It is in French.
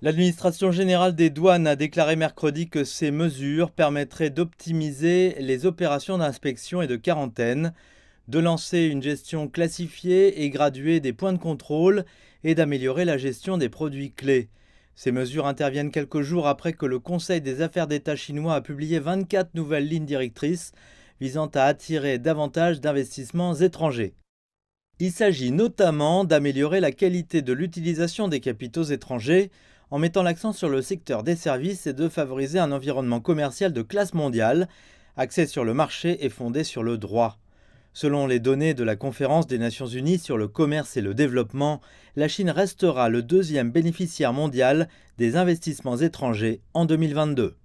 L'administration générale des douanes a déclaré mercredi que ces mesures permettraient d'optimiser les opérations d'inspection et de quarantaine, de lancer une gestion classifiée et graduée des points de contrôle et d'améliorer la gestion des produits clés. Ces mesures interviennent quelques jours après que le Conseil des affaires d'État chinois a publié 24 nouvelles lignes directrices visant à attirer davantage d'investissements étrangers. Il s'agit notamment d'améliorer la qualité de l'utilisation des capitaux étrangers, en mettant l'accent sur le secteur des services et de favoriser un environnement commercial de classe mondiale, axé sur le marché et fondé sur le droit. Selon les données de la Conférence des Nations Unies sur le commerce et le développement, la Chine restera le deuxième bénéficiaire mondial des investissements étrangers en 2022.